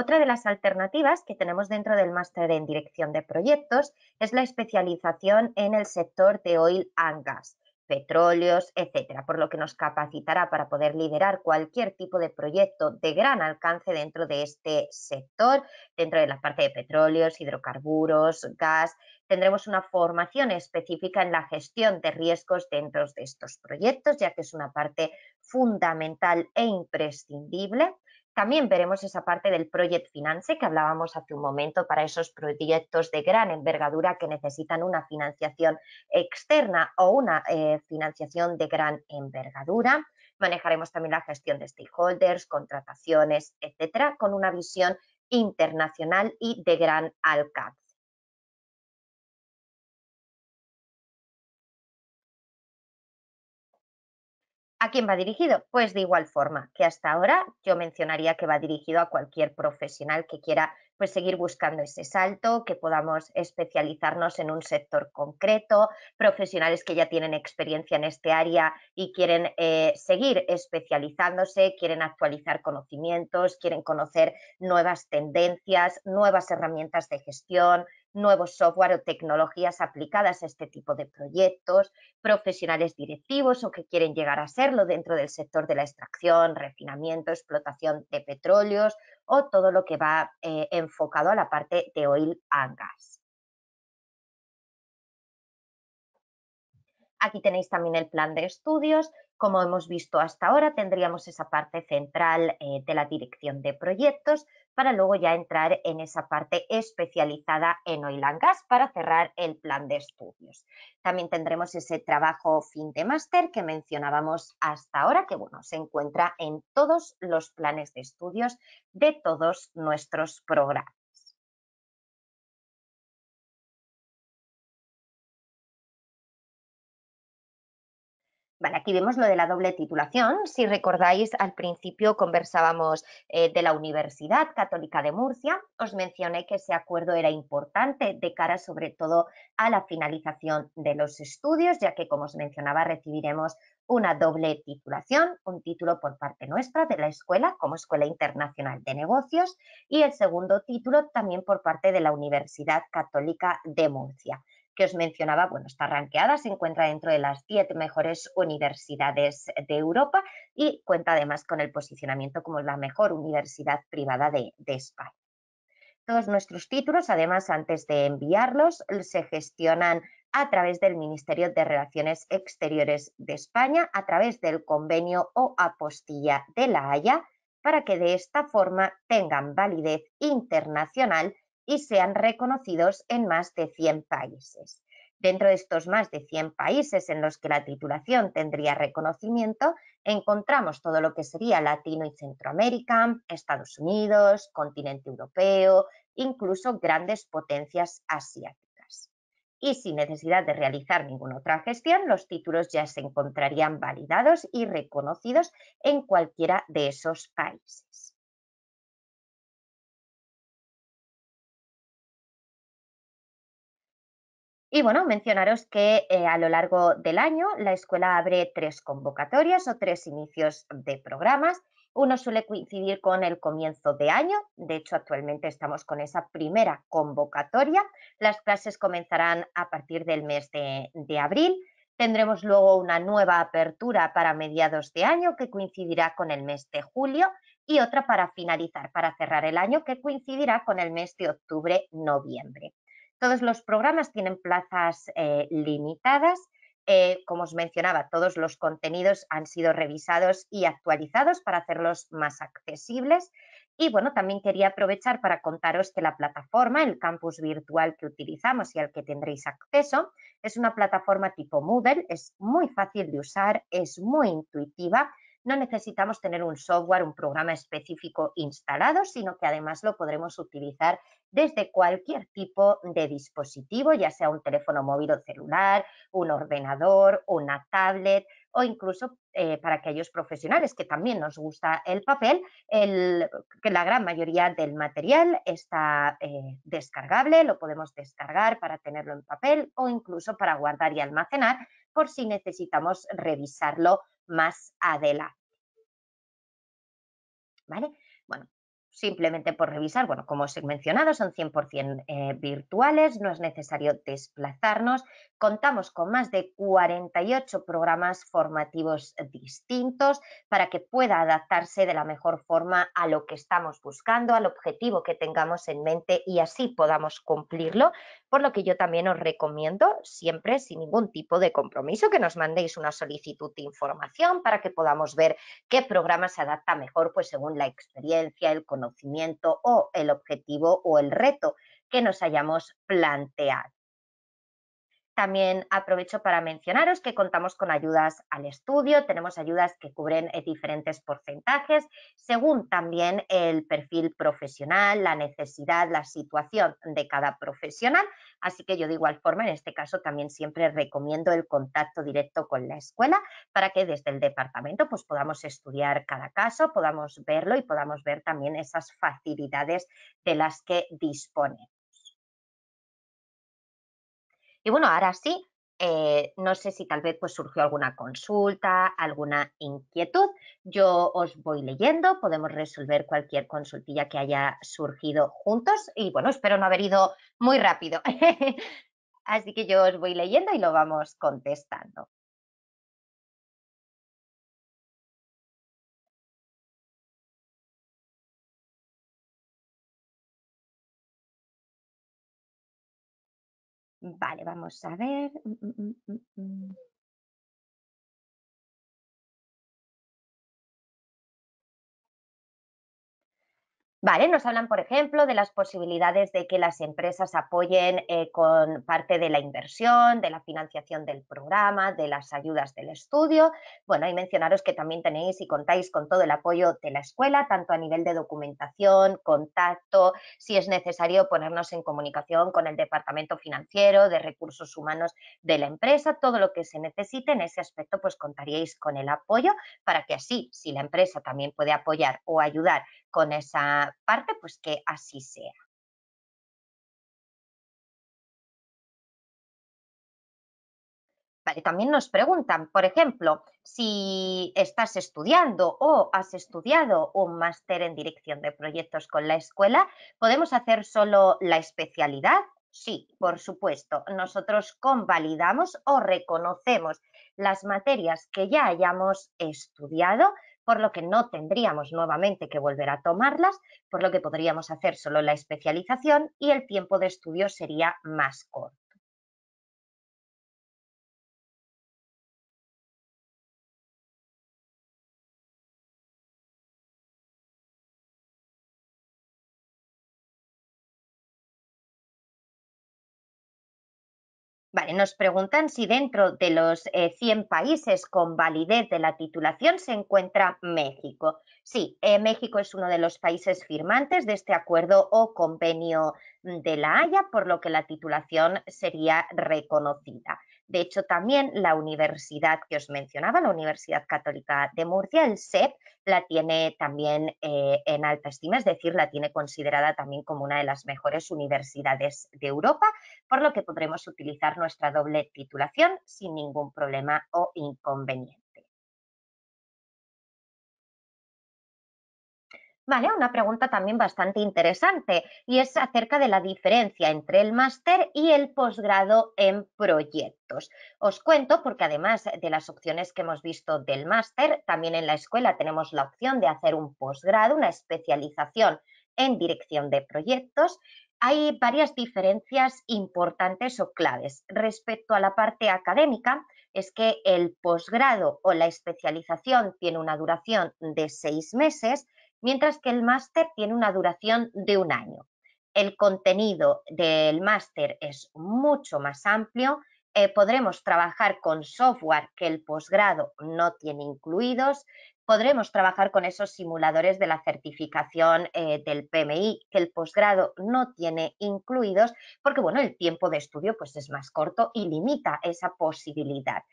Otra de las alternativas que tenemos dentro del máster en dirección de proyectos es la especialización en el sector de oil and gas, petróleos, etcétera, por lo que nos capacitará para poder liderar cualquier tipo de proyecto de gran alcance dentro de este sector, dentro de la parte de petróleos, hidrocarburos, gas. Tendremos una formación específica en la gestión de riesgos dentro de estos proyectos, ya que es una parte fundamental e imprescindible. También veremos esa parte del Project Finance que hablábamos hace un momento para esos proyectos de gran envergadura que necesitan una financiación externa o una eh, financiación de gran envergadura. Manejaremos también la gestión de stakeholders, contrataciones, etcétera, con una visión internacional y de gran alcance. ¿A quién va dirigido? Pues de igual forma que hasta ahora yo mencionaría que va dirigido a cualquier profesional que quiera pues, seguir buscando ese salto, que podamos especializarnos en un sector concreto, profesionales que ya tienen experiencia en este área y quieren eh, seguir especializándose, quieren actualizar conocimientos, quieren conocer nuevas tendencias, nuevas herramientas de gestión, nuevos software o tecnologías aplicadas a este tipo de proyectos, profesionales directivos o que quieren llegar a serlo dentro del sector de la extracción, refinamiento, explotación de petróleos o todo lo que va eh, enfocado a la parte de oil and gas. Aquí tenéis también el plan de estudios como hemos visto hasta ahora, tendríamos esa parte central eh, de la dirección de proyectos para luego ya entrar en esa parte especializada en oil and gas para cerrar el plan de estudios. También tendremos ese trabajo fin de máster que mencionábamos hasta ahora, que bueno, se encuentra en todos los planes de estudios de todos nuestros programas. aquí vemos lo de la doble titulación. Si recordáis, al principio conversábamos eh, de la Universidad Católica de Murcia. Os mencioné que ese acuerdo era importante de cara sobre todo a la finalización de los estudios, ya que, como os mencionaba, recibiremos una doble titulación, un título por parte nuestra de la escuela como Escuela Internacional de Negocios y el segundo título también por parte de la Universidad Católica de Murcia que os mencionaba, bueno, está ranqueada, se encuentra dentro de las 10 mejores universidades de Europa y cuenta además con el posicionamiento como la mejor universidad privada de, de España. Todos nuestros títulos, además, antes de enviarlos, se gestionan a través del Ministerio de Relaciones Exteriores de España, a través del convenio o apostilla de la Haya, para que de esta forma tengan validez internacional y sean reconocidos en más de 100 países. Dentro de estos más de 100 países en los que la titulación tendría reconocimiento, encontramos todo lo que sería Latino y Centroamérica, Estados Unidos, continente europeo, incluso grandes potencias asiáticas. Y sin necesidad de realizar ninguna otra gestión, los títulos ya se encontrarían validados y reconocidos en cualquiera de esos países. Y bueno, mencionaros que eh, a lo largo del año la escuela abre tres convocatorias o tres inicios de programas. Uno suele coincidir con el comienzo de año, de hecho actualmente estamos con esa primera convocatoria. Las clases comenzarán a partir del mes de abril. Tendremos luego una nueva apertura para mediados de año que coincidirá con el mes de julio y otra para finalizar, para cerrar el año que coincidirá con el mes de octubre-noviembre. Todos los programas tienen plazas eh, limitadas. Eh, como os mencionaba, todos los contenidos han sido revisados y actualizados para hacerlos más accesibles. Y bueno, también quería aprovechar para contaros que la plataforma, el campus virtual que utilizamos y al que tendréis acceso, es una plataforma tipo Moodle, es muy fácil de usar, es muy intuitiva no necesitamos tener un software, un programa específico instalado, sino que además lo podremos utilizar desde cualquier tipo de dispositivo, ya sea un teléfono móvil o celular, un ordenador, una tablet o incluso eh, para aquellos profesionales que también nos gusta el papel, que la gran mayoría del material está eh, descargable, lo podemos descargar para tenerlo en papel o incluso para guardar y almacenar por si necesitamos revisarlo más Adela. ¿Vale? Bueno, simplemente por revisar, bueno, como os he mencionado, son 100% eh, virtuales, no es necesario desplazarnos. Contamos con más de 48 programas formativos distintos para que pueda adaptarse de la mejor forma a lo que estamos buscando, al objetivo que tengamos en mente y así podamos cumplirlo. Por lo que yo también os recomiendo, siempre sin ningún tipo de compromiso, que nos mandéis una solicitud de información para que podamos ver qué programa se adapta mejor, pues según la experiencia, el conocimiento o el objetivo o el reto que nos hayamos planteado. También aprovecho para mencionaros que contamos con ayudas al estudio, tenemos ayudas que cubren eh, diferentes porcentajes, según también el perfil profesional, la necesidad, la situación de cada profesional. Así que yo de igual forma, en este caso también siempre recomiendo el contacto directo con la escuela para que desde el departamento pues, podamos estudiar cada caso, podamos verlo y podamos ver también esas facilidades de las que dispone. Y bueno, ahora sí, eh, no sé si tal vez pues surgió alguna consulta, alguna inquietud. Yo os voy leyendo, podemos resolver cualquier consultilla que haya surgido juntos y bueno, espero no haber ido muy rápido. Así que yo os voy leyendo y lo vamos contestando. Vale, vamos a ver. Mm, mm, mm, Vale, nos hablan, por ejemplo, de las posibilidades de que las empresas apoyen eh, con parte de la inversión, de la financiación del programa, de las ayudas del estudio. Bueno, hay mencionaros que también tenéis y contáis con todo el apoyo de la escuela, tanto a nivel de documentación, contacto, si es necesario ponernos en comunicación con el departamento financiero, de recursos humanos de la empresa, todo lo que se necesite en ese aspecto, pues contaríais con el apoyo para que así, si la empresa también puede apoyar o ayudar con esa parte, pues que así sea. también nos preguntan, por ejemplo, si estás estudiando o has estudiado un máster en dirección de proyectos con la escuela, ¿podemos hacer solo la especialidad? Sí, por supuesto. Nosotros convalidamos o reconocemos las materias que ya hayamos estudiado por lo que no tendríamos nuevamente que volver a tomarlas, por lo que podríamos hacer solo la especialización y el tiempo de estudio sería más corto. Vale, nos preguntan si dentro de los 100 eh, países con validez de la titulación se encuentra México. Sí, eh, México es uno de los países firmantes de este acuerdo o convenio de la Haya, por lo que la titulación sería reconocida. De hecho, también la universidad que os mencionaba, la Universidad Católica de Murcia, el SEP, la tiene también eh, en alta estima, es decir, la tiene considerada también como una de las mejores universidades de Europa, por lo que podremos utilizar nuestra doble titulación sin ningún problema o inconveniente. ¿vale? Una pregunta también bastante interesante y es acerca de la diferencia entre el máster y el posgrado en proyectos. Os cuento porque además de las opciones que hemos visto del máster, también en la escuela tenemos la opción de hacer un posgrado, una especialización en dirección de proyectos. Hay varias diferencias importantes o claves. Respecto a la parte académica, es que el posgrado o la especialización tiene una duración de seis meses, mientras que el máster tiene una duración de un año. El contenido del máster es mucho más amplio, eh, podremos trabajar con software que el posgrado no tiene incluidos, podremos trabajar con esos simuladores de la certificación eh, del PMI que el posgrado no tiene incluidos porque bueno, el tiempo de estudio pues es más corto y limita esa posibilidad.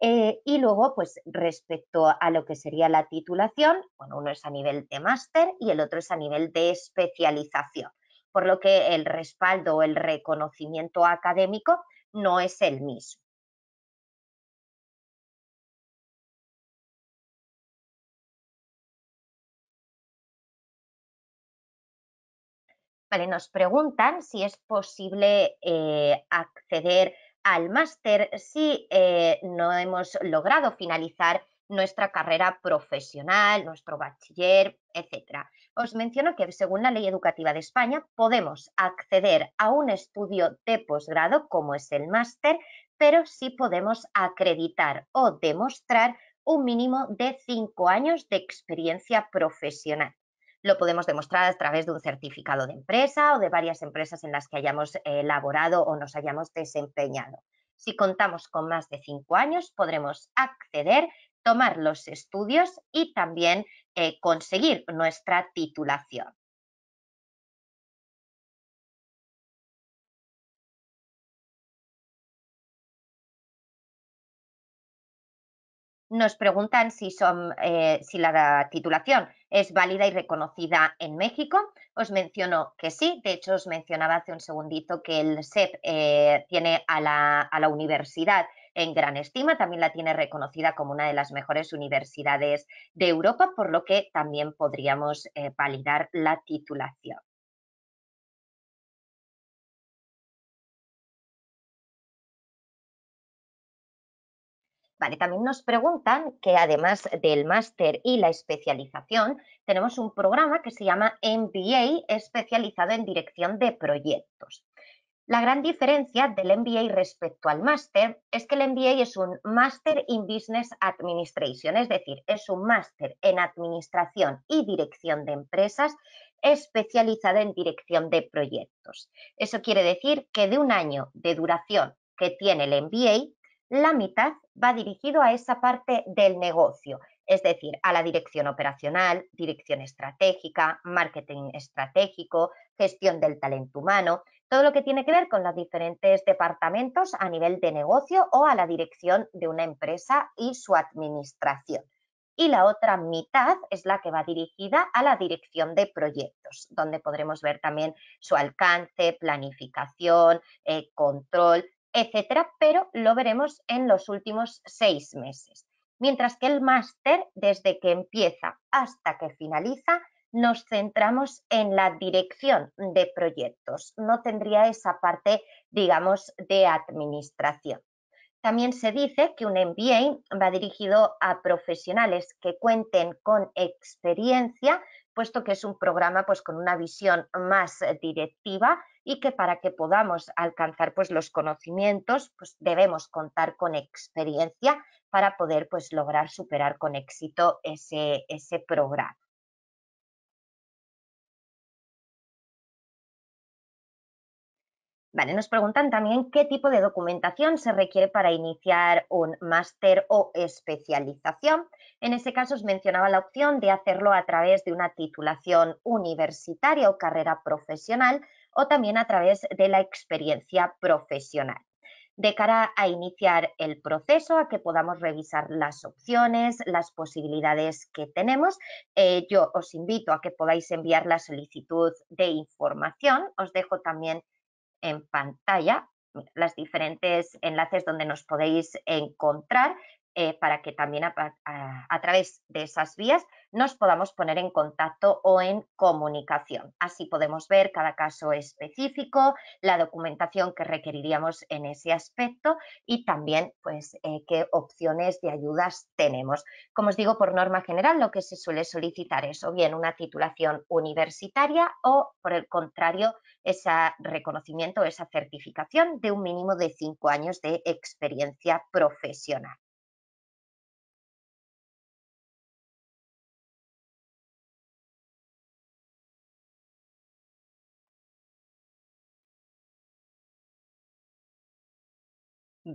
Eh, y luego, pues respecto a lo que sería la titulación, bueno, uno es a nivel de máster y el otro es a nivel de especialización, por lo que el respaldo o el reconocimiento académico no es el mismo. Vale, nos preguntan si es posible eh, acceder al máster si eh, no hemos logrado finalizar nuestra carrera profesional, nuestro bachiller, etcétera. Os menciono que según la ley educativa de España podemos acceder a un estudio de posgrado como es el máster, pero sí podemos acreditar o demostrar un mínimo de cinco años de experiencia profesional. Lo podemos demostrar a través de un certificado de empresa o de varias empresas en las que hayamos elaborado eh, o nos hayamos desempeñado. Si contamos con más de cinco años, podremos acceder, tomar los estudios y también eh, conseguir nuestra titulación. nos preguntan si, eh, si la titulación es válida y reconocida en México. Os menciono que sí, de hecho os mencionaba hace un segundito que el SEP eh, tiene a la, a la universidad en gran estima, también la tiene reconocida como una de las mejores universidades de Europa, por lo que también podríamos eh, validar la titulación. también nos preguntan que además del máster y la especialización, tenemos un programa que se llama MBA especializado en dirección de proyectos. La gran diferencia del MBA respecto al máster es que el MBA es un Master in Business Administration, es decir, es un máster en administración y dirección de empresas especializado en dirección de proyectos. Eso quiere decir que de un año de duración que tiene el MBA, la mitad va dirigido a esa parte del negocio, es decir, a la dirección operacional, dirección estratégica, marketing estratégico, gestión del talento humano, todo lo que tiene que ver con los diferentes departamentos a nivel de negocio o a la dirección de una empresa y su administración. Y la otra mitad es la que va dirigida a la dirección de proyectos, donde podremos ver también su alcance, planificación, eh, control, etcétera, pero lo veremos en los últimos seis meses. Mientras que el máster, desde que empieza hasta que finaliza, nos centramos en la dirección de proyectos. No tendría esa parte, digamos, de administración. También se dice que un MBA va dirigido a profesionales que cuenten con experiencia puesto que es un programa pues, con una visión más eh, directiva y que para que podamos alcanzar pues, los conocimientos pues, debemos contar con experiencia para poder pues, lograr superar con éxito ese, ese programa. Vale, nos preguntan también qué tipo de documentación se requiere para iniciar un máster o especialización. En ese caso os mencionaba la opción de hacerlo a través de una titulación universitaria o carrera profesional o también a través de la experiencia profesional. De cara a iniciar el proceso, a que podamos revisar las opciones, las posibilidades que tenemos, eh, yo os invito a que podáis enviar la solicitud de información. Os dejo también en pantalla los diferentes enlaces donde nos podéis encontrar, eh, para que también a, través de esas vías nos podamos poner en contacto o en comunicación. Así podemos ver cada caso específico, la documentación que requeriríamos en ese aspecto y también pues, eh, qué opciones de ayudas tenemos. Como os digo, por norma general lo que se suele solicitar es o bien una titulación universitaria o, por el contrario, ese reconocimiento, o esa certificación de un mínimo de cinco años de experiencia profesional.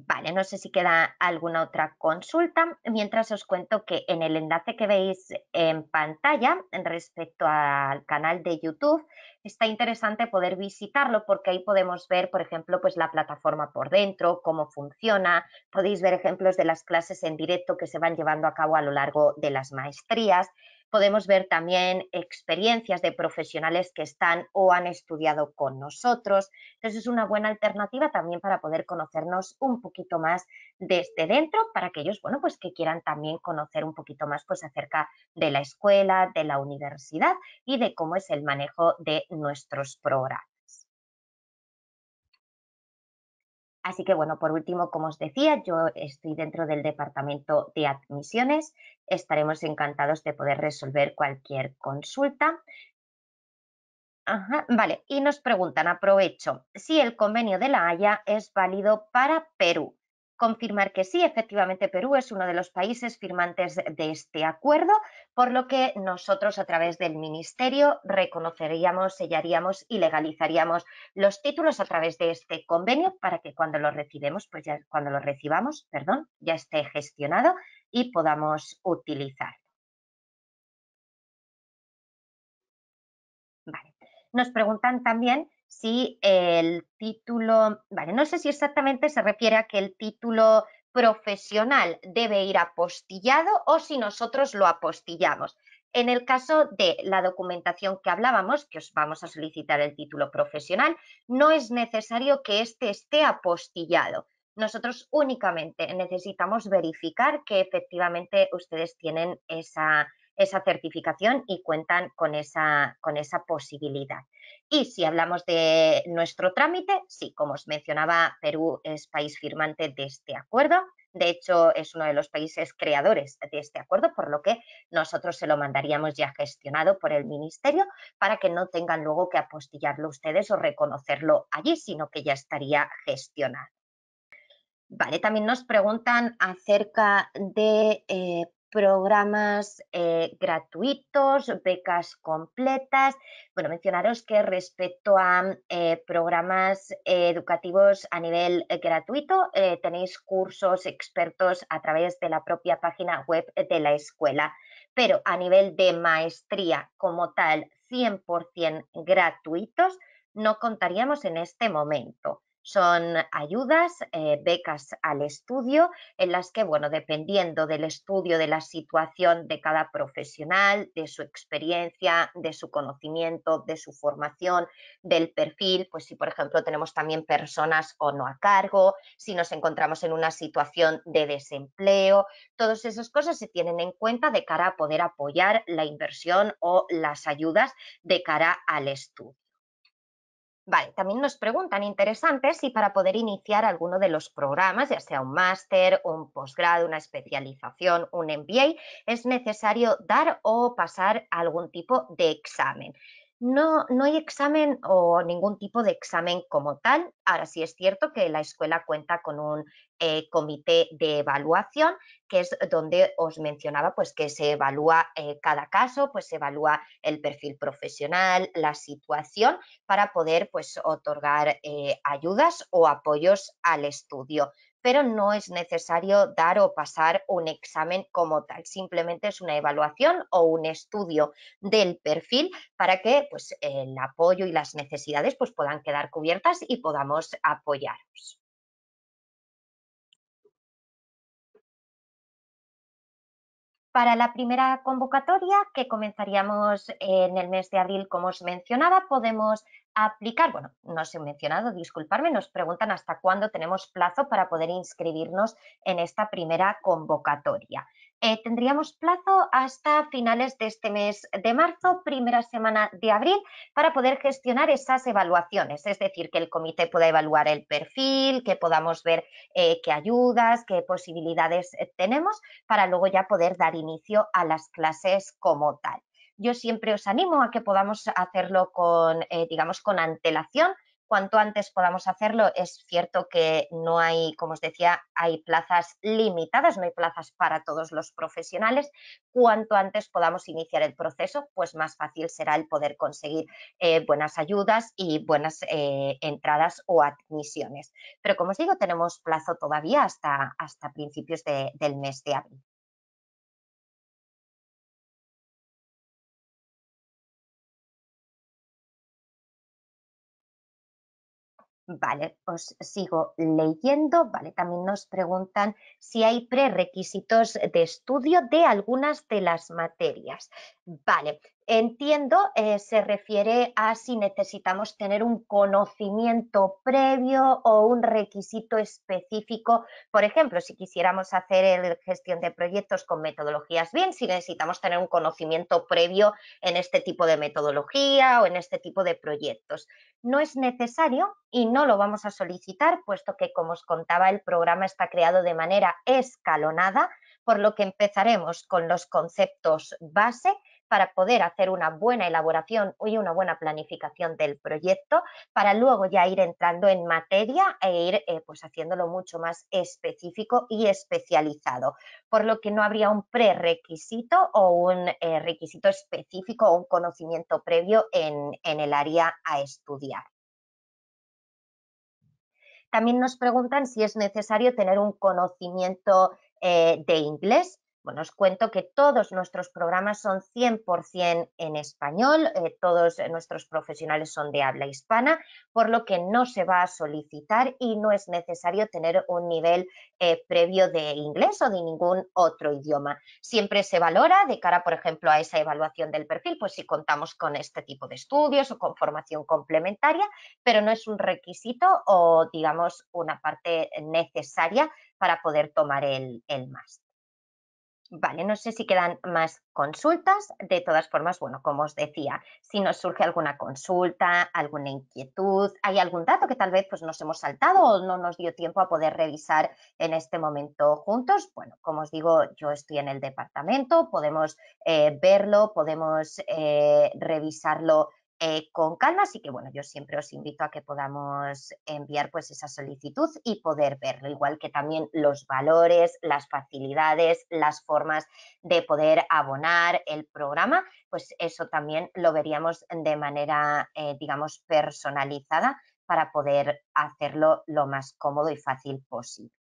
Vale, no sé si queda alguna otra consulta. Mientras os cuento que en el enlace que veis en pantalla respecto al canal de YouTube, está interesante poder visitarlo porque ahí podemos ver, por ejemplo, pues la plataforma por dentro, cómo funciona. Podéis ver ejemplos de las clases en directo que se van llevando a cabo a lo largo de las maestrías podemos ver también experiencias de profesionales que están o han estudiado con nosotros. Entonces es una buena alternativa también para poder conocernos un poquito más desde dentro para aquellos, bueno, pues que quieran también conocer un poquito más pues acerca de la escuela, de la universidad y de cómo es el manejo de nuestros programas. Así que bueno, por último, como os decía, yo estoy dentro del departamento de admisiones. Estaremos encantados de poder resolver cualquier consulta. vale, y nos preguntan, aprovecho, si el convenio de la Haya es válido para Perú confirmar que sí, efectivamente Perú es uno de los países firmantes de este acuerdo, por lo que nosotros a través del Ministerio reconoceríamos, sellaríamos y legalizaríamos los títulos a través de este convenio para que cuando los pues ya cuando recibamos, perdón, ya esté gestionado y podamos utilizarlo. Nos preguntan también si el título, vale, no sé si exactamente se refiere a que el título profesional debe ir apostillado o si nosotros lo apostillamos. En el caso de la documentación que hablábamos, que os vamos a solicitar el título profesional, no es necesario que este esté apostillado. Nosotros únicamente necesitamos verificar que efectivamente ustedes tienen esa, esa certificación y cuentan con esa, con esa posibilidad. Y si hablamos de nuestro trámite, sí, como os mencionaba, Perú es país firmante de este acuerdo. De hecho, es uno de los países creadores de este acuerdo, por lo que nosotros se lo mandaríamos ya gestionado por el Ministerio para que no tengan luego que apostillarlo ustedes o reconocerlo allí, sino que ya estaría gestionado. Vale, también nos preguntan acerca de eh, programas eh, gratuitos, becas completas. Bueno, mencionaros que respecto a eh, programas eh, educativos a nivel gratuito, tenéis cursos expertos a través de la propia página web de la escuela. Pero a nivel de maestría como tal, 100% gratuitos, no contaríamos en este momento. Son ayudas, eh, becas al estudio, en las que, bueno, dependiendo del estudio, de la situación de cada profesional, de su experiencia, de su conocimiento, de su formación, del perfil, pues si, por ejemplo, tenemos también personas o no a cargo, si nos encontramos en una situación de desempleo, todas esas cosas se tienen en cuenta de cara a poder apoyar la inversión o las ayudas de cara al estudio. Vale, también nos preguntan interesantes si para poder iniciar alguno de los programas, ya sea un máster, un posgrado, una especialización, un MBA, es necesario dar o pasar algún tipo de examen. No, no hay examen o ningún tipo de examen como tal. Ahora sí es cierto que la escuela cuenta con un eh, comité de evaluación, que es donde os mencionaba pues, que se evalúa eh, cada caso, pues se evalúa el perfil profesional, la situación, para poder pues, otorgar eh, ayudas o apoyos al estudio pero no es necesario dar o pasar un examen como tal. Simplemente es una evaluación o un estudio del perfil para que pues, el apoyo y las necesidades pues, puedan quedar cubiertas y podamos apoyaros. para la primera convocatoria que comenzaríamos en el mes de abril, como os mencionaba, podemos aplicar, bueno, no os he mencionado, disculparme, nos preguntan hasta cuándo tenemos plazo para poder inscribirnos en esta primera convocatoria. Eh, tendríamos plazo hasta finales de este mes de marzo, primera semana de abril, para poder gestionar esas evaluaciones, es decir, que el comité pueda evaluar el perfil, que podamos ver eh, qué ayudas, qué posibilidades eh, tenemos, para luego ya poder dar inicio a las clases como tal. Yo siempre os animo a que podamos hacerlo con, digamos, con antelación cuanto antes podamos hacerlo. Es cierto que no hay, como os decía, hay plazas limitadas, no hay plazas para todos los profesionales. Cuanto antes podamos iniciar el proceso, pues más fácil será el poder conseguir eh, buenas ayudas y buenas eh, entradas o admisiones. Pero como os digo, tenemos plazo todavía hasta, hasta principios del mes de abril. Vale, os sigo leyendo. Vale, también nos preguntan si hay prerequisitos de estudio de algunas de las materias. Vale, Entiendo, eh, se refiere a si necesitamos tener un conocimiento previo o un requisito específico. Por ejemplo, si quisiéramos hacer el gestión de proyectos con metodologías bien, si necesitamos tener un conocimiento previo en este tipo de metodología o en este tipo de proyectos. No es necesario y no lo vamos a solicitar, puesto que, como os contaba, el programa está creado de manera escalonada, por lo que empezaremos con los conceptos base para poder hacer una buena elaboración y una buena planificación del proyecto, para luego ya ir entrando en materia e ir eh, pues, haciéndolo mucho más específico y especializado, por lo que no habría un prerequisito o un eh, requisito específico o un conocimiento previo en, el área a estudiar. También nos preguntan si es necesario tener un conocimiento eh, de inglés. Bueno, os cuento que todos nuestros programas son 100% en español, eh, todos nuestros profesionales son de habla hispana, por lo que no se va a solicitar y no es necesario tener un nivel eh, previo de inglés o de ningún otro idioma. Siempre se valora de cara, por ejemplo, a esa evaluación del perfil, pues si contamos con este tipo de estudios o con formación complementaria, pero no es un requisito o, digamos, una parte necesaria para poder tomar el, el máster. Vale, no sé si quedan más consultas. De todas formas, bueno, como os decía, si nos surge alguna consulta, alguna inquietud, hay algún dato que tal vez pues, nos hemos saltado o no nos dio tiempo a poder revisar en este momento juntos, bueno, como os digo, yo estoy en el departamento, podemos eh, verlo, podemos eh, revisarlo eh, con calma, así que bueno, yo siempre os invito a que podamos enviar pues esa solicitud y poder verlo, igual que también los valores, las facilidades, las formas de poder abonar el programa, pues eso también lo veríamos de manera, eh, digamos, personalizada para poder hacerlo lo más cómodo y fácil posible.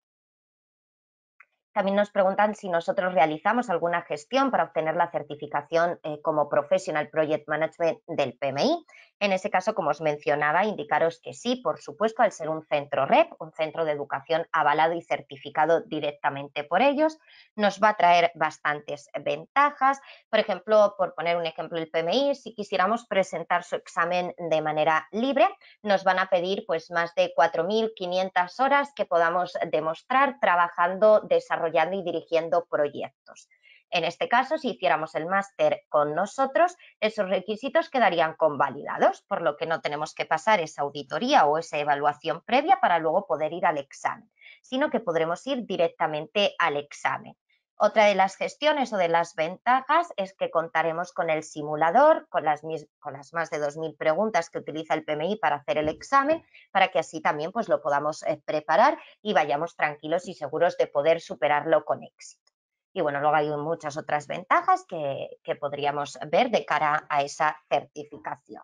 También nos preguntan si nosotros realizamos alguna gestión para obtener la certificación eh, como Professional Project Management del PMI en ese caso, como os mencionaba, indicaros que sí, por supuesto, al ser un centro REP, un centro de educación avalado y certificado directamente por ellos, nos va a traer bastantes ventajas. Por ejemplo, por poner un ejemplo, el PMI, si quisiéramos presentar su examen de manera libre, nos van a pedir pues más de 4.500 horas que podamos demostrar trabajando, desarrollando y dirigiendo proyectos. En este caso, si hiciéramos el máster con nosotros, esos requisitos quedarían convalidados, por lo que no tenemos que pasar esa auditoría o esa evaluación previa para luego poder ir al examen, sino que podremos ir directamente al examen. Otra de las gestiones o de las ventajas es que contaremos con el simulador, con las, más de 2.000 preguntas que utiliza el PMI para hacer el examen, para que así también pues, lo podamos eh, preparar y vayamos tranquilos y seguros de poder superarlo con éxito. Y bueno, luego hay muchas otras ventajas que, podríamos ver de cara a esa certificación.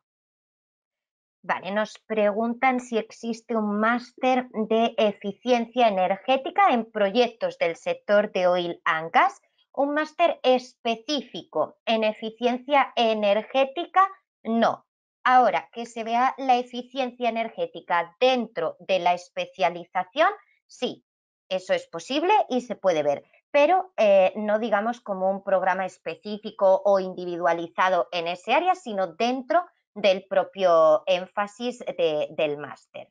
Vale, nos preguntan si existe un máster de eficiencia energética en proyectos del sector de oil and gas, un máster específico en eficiencia energética, no. Ahora, que se vea la eficiencia energética dentro de la especialización, sí, eso es posible y se puede ver pero eh, no digamos como un programa específico o individualizado en ese área, sino dentro del propio énfasis del máster.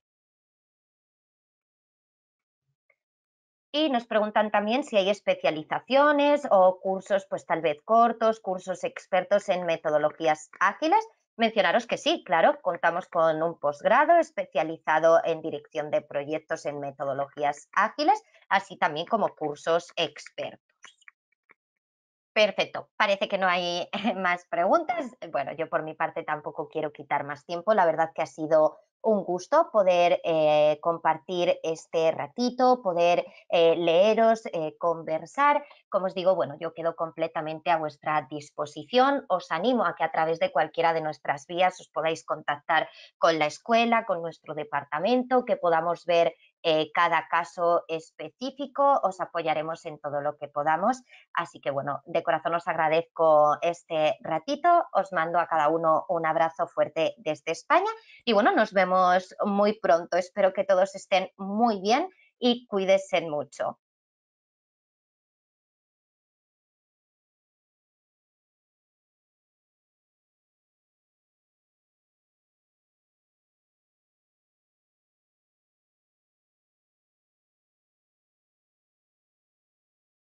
Y nos preguntan también si hay especializaciones o cursos, pues tal vez cortos, cursos expertos en metodologías ágiles. Mencionaros que sí, claro, contamos con un posgrado especializado en dirección de proyectos en metodologías ágiles, así también como cursos expertos. Perfecto, parece que no hay más preguntas. Bueno, yo por mi parte tampoco quiero quitar más tiempo, la verdad que ha sido un gusto poder eh, compartir este ratito, poder eh, leeros, eh, conversar. Como os digo, bueno, yo quedo completamente a vuestra disposición. Os animo a que a través de cualquiera de nuestras vías os podáis contactar con la escuela, con nuestro departamento, que podamos ver eh, cada caso específico, os apoyaremos en todo lo que podamos. Así que bueno, de corazón os agradezco este ratito, os mando a cada uno un abrazo fuerte desde España y bueno, nos vemos muy pronto. Espero que todos estén muy bien y cuídense mucho.